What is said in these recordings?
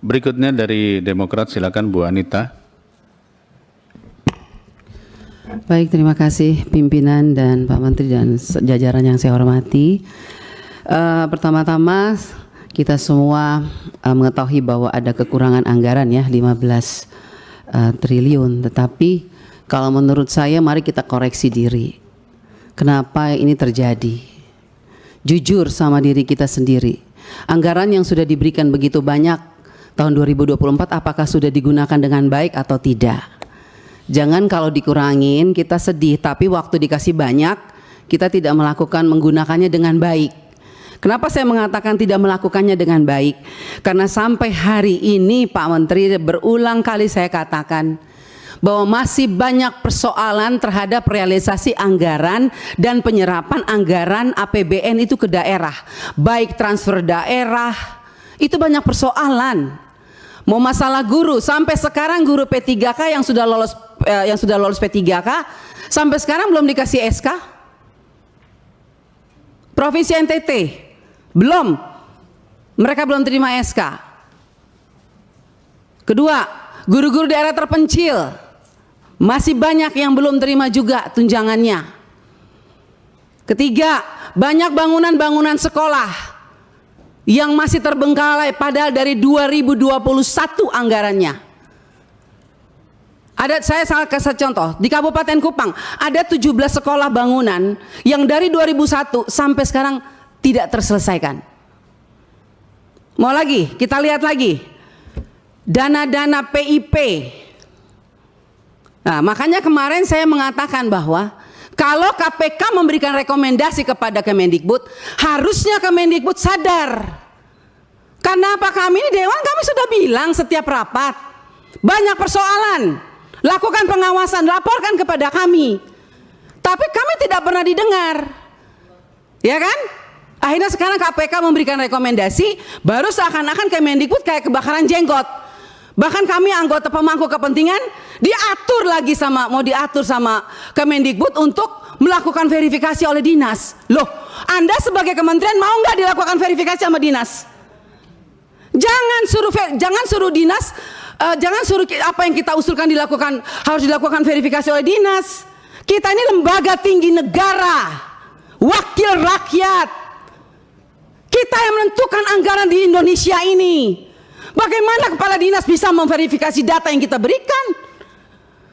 Berikutnya dari Demokrat silakan Bu Anita. Baik, terima kasih pimpinan dan Pak Menteri dan jajaran yang saya hormati. Uh, Pertama-tama kita semua uh, mengetahui bahwa ada kekurangan anggaran ya 15 uh, eh, triliun. Tetapi kalau menurut saya mari kita koreksi diri. Kenapa ini terjadi? Jujur sama diri kita sendiri. Anggaran yang sudah diberikan begitu banyak tahun 2024 apakah sudah digunakan dengan baik atau tidak. Jangan kalau dikurangin kita sedih tapi waktu dikasih banyak kita tidak melakukan menggunakannya dengan baik. Kenapa saya mengatakan tidak melakukannya dengan baik? Karena sampai hari ini Pak Menteri berulang kali saya katakan bahwa masih banyak persoalan terhadap realisasi anggaran dan penyerapan anggaran APBN itu ke daerah, baik transfer daerah, itu banyak persoalan. Mau masalah guru, sampai sekarang guru P3K yang sudah lolos eh, yang sudah lolos P3K sampai sekarang belum dikasih SK. Provinsi NTT belum. Mereka belum terima SK. Kedua, guru-guru daerah terpencil masih banyak yang belum terima juga tunjangannya. Ketiga, banyak bangunan-bangunan sekolah yang masih terbengkalai padahal dari 2021 anggarannya. Ada saya sangat kasih contoh di Kabupaten Kupang ada 17 sekolah bangunan yang dari 2001 sampai sekarang tidak terselesaikan. Mau lagi? Kita lihat lagi. Dana-dana PIP. Nah, makanya kemarin saya mengatakan bahwa kalau KPK memberikan rekomendasi kepada Kemendikbud, harusnya Kemendikbud sadar. Karena apa kami ini dewan kami sudah bilang setiap rapat banyak persoalan. Lakukan pengawasan, laporkan kepada kami. Tapi kami tidak pernah didengar. Ya kan? Akhirnya sekarang KPK memberikan rekomendasi, baru seakan-akan Kemendikbud kayak kebakaran jenggot Bahkan kami anggota pemangku kepentingan diatur lagi sama mau diatur sama Kemendikbud untuk melakukan verifikasi oleh dinas. Loh, Anda sebagai kementerian mau nggak dilakukan verifikasi sama dinas? Jangan suruh jangan suruh dinas uh, jangan suruh apa yang kita usulkan dilakukan harus dilakukan verifikasi oleh dinas. Kita ini lembaga tinggi negara, wakil rakyat. Kita yang menentukan anggaran di Indonesia ini. Bagaimana kepala dinas bisa memverifikasi data yang kita berikan?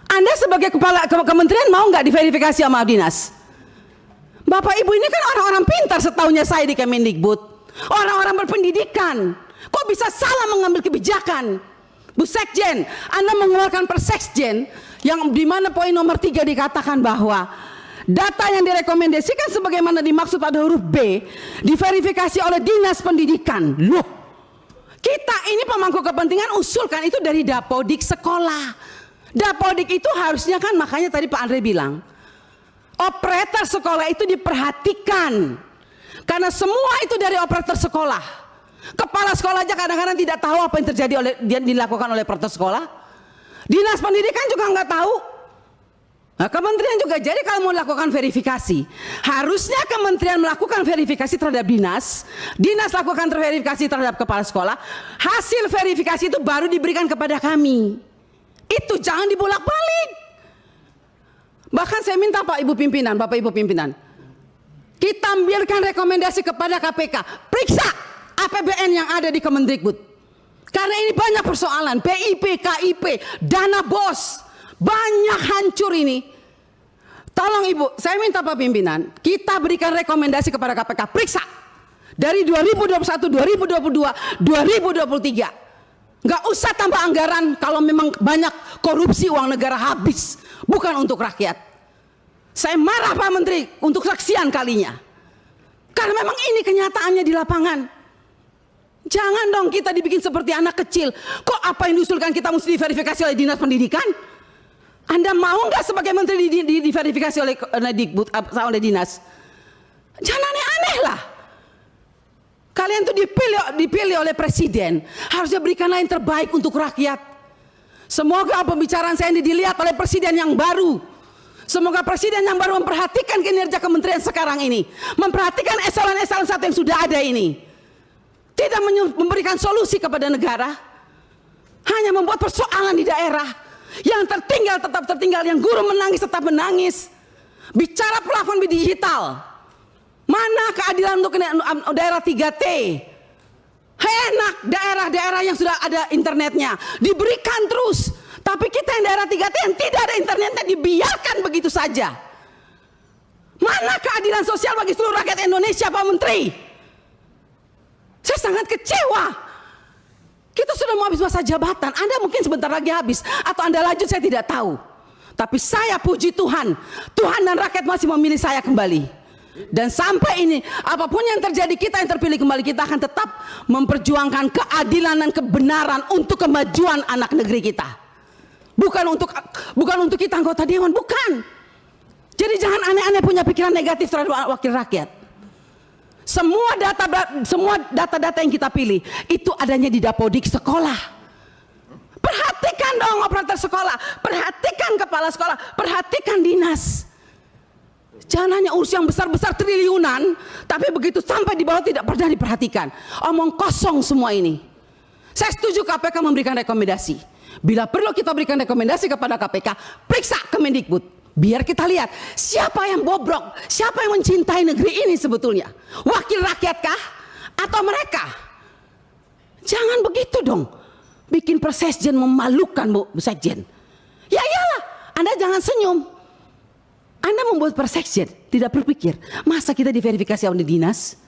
Anda sebagai kepala ke kementerian mau nggak diverifikasi sama dinas? Bapak Ibu ini kan orang-orang pintar setahunya saya di Kemendikbud. Orang-orang berpendidikan. Kok bisa salah mengambil kebijakan? Bu Sekjen, Anda mengeluarkan persekjen yang di mana poin nomor tiga dikatakan bahwa data yang direkomendasikan sebagaimana dimaksud pada huruf B diverifikasi oleh dinas pendidikan. Loh, kita ini pemangku kepentingan usulkan itu dari dapodik sekolah. Dapodik itu harusnya kan makanya tadi Pak Andre bilang. Operator sekolah itu diperhatikan. Karena semua itu dari operator sekolah. Kepala sekolah aja kadang-kadang tidak tahu apa yang terjadi oleh dia dilakukan oleh operator sekolah. Dinas pendidikan juga nggak tahu Nah, kementerian juga jadi kalau mau lakukan verifikasi, harusnya kementerian melakukan verifikasi terhadap dinas, dinas lakukan verifikasi terhadap kepala sekolah, hasil verifikasi itu baru diberikan kepada kami. Itu jangan dibolak-balik. Bahkan saya minta Pak Ibu pimpinan, Bapak Ibu pimpinan, kita ambilkan rekomendasi kepada KPK, periksa APBN yang ada di Kemendikbud. Karena ini banyak persoalan, PIP, KIP, dana bos, banyak hancur ini. Tolong Ibu, saya minta Pak Pimpinan, kita berikan rekomendasi kepada KPK, periksa. Dari 2021, 2022, 2023. Nggak usah tambah anggaran kalau memang banyak korupsi uang negara habis. Bukan untuk rakyat. Saya marah Pak Menteri untuk saksian kalinya. Karena memang ini kenyataannya di lapangan. Jangan dong kita dibikin seperti anak kecil. Kok apa yang diusulkan kita mesti diverifikasi oleh dinas pendidikan? Anda mau nggak sebagai menteri di, di, diverifikasi oleh oleh, Dikbud, oleh dinas? Jangan aneh-aneh lah. Kalian tuh dipilih dipilih oleh presiden, harusnya berikanlah yang terbaik untuk rakyat. Semoga pembicaraan saya ini dilihat oleh presiden yang baru. Semoga presiden yang baru memperhatikan kinerja kementerian sekarang ini, memperhatikan eselon-eselon satu yang sudah ada ini. Tidak memberikan solusi kepada negara, hanya membuat persoalan di daerah yang tertinggal tetap tertinggal, yang guru menangis tetap menangis. Bicara pelafon digital. Mana keadilan untuk daerah 3T? Enak daerah-daerah yang sudah ada internetnya. Diberikan terus. Tapi kita yang daerah 3T yang tidak ada internetnya dibiarkan begitu saja. Mana keadilan sosial bagi seluruh rakyat Indonesia Pak Menteri? Saya sangat kecewa kita sudah mau habis masa jabatan, Anda mungkin sebentar lagi habis atau Anda lanjut saya tidak tahu. Tapi saya puji Tuhan, Tuhan dan rakyat masih memilih saya kembali. Dan sampai ini apapun yang terjadi kita yang terpilih kembali kita akan tetap memperjuangkan keadilan dan kebenaran untuk kemajuan anak negeri kita. Bukan untuk bukan untuk kita anggota dewan, bukan. Jadi jangan aneh-aneh punya pikiran negatif terhadap wakil rakyat. Semua data semua data-data yang kita pilih itu adanya di dapodik sekolah. Perhatikan dong operator sekolah, perhatikan kepala sekolah, perhatikan dinas. Jangan hanya urus yang besar-besar triliunan, tapi begitu sampai di bawah tidak pernah diperhatikan. Omong kosong semua ini. Saya setuju KPK memberikan rekomendasi. Bila perlu kita berikan rekomendasi kepada KPK, periksa Kemendikbud. Biar kita lihat siapa yang bobrok, siapa yang mencintai negeri ini sebetulnya. Wakil rakyatkah atau mereka? Jangan begitu dong. Bikin persesjen memalukan Bu Sekjen. Ya iyalah, Anda jangan senyum. Anda membuat persesjen tidak berpikir. Masa kita diverifikasi oleh dinas?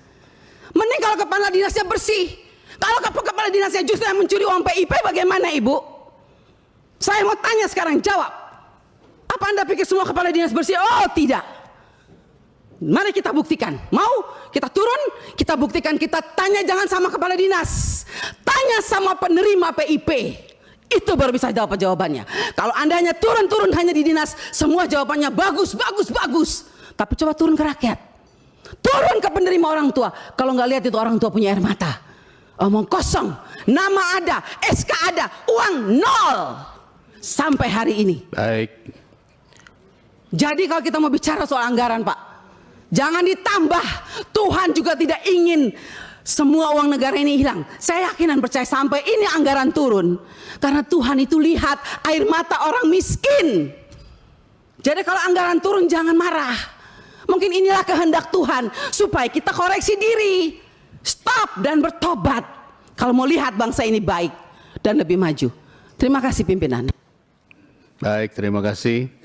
Mending kalau kepala dinasnya bersih. Kalau kepala dinasnya justru yang mencuri uang PIP bagaimana Ibu? Saya mau tanya sekarang, jawab. Apa Anda pikir semua kepala dinas bersih? Oh, tidak. Mari kita buktikan. Mau? Kita turun, kita buktikan, kita tanya jangan sama kepala dinas. Tanya sama penerima PIP. Itu baru bisa jawab jawabannya. Kalau Anda hanya turun-turun hanya di dinas, semua jawabannya bagus, bagus, bagus. Tapi coba turun ke rakyat. Turun ke penerima orang tua. Kalau nggak lihat itu orang tua punya air mata. Omong kosong. Nama ada, SK ada, uang nol. Sampai hari ini. Baik. Jadi kalau kita mau bicara soal anggaran Pak, jangan ditambah. Tuhan juga tidak ingin semua uang negara ini hilang. Saya yakin dan percaya sampai ini anggaran turun. Karena Tuhan itu lihat air mata orang miskin. Jadi kalau anggaran turun jangan marah. Mungkin inilah kehendak Tuhan supaya kita koreksi diri. Stop dan bertobat. Kalau mau lihat bangsa ini baik dan lebih maju. Terima kasih pimpinan. Baik, terima kasih.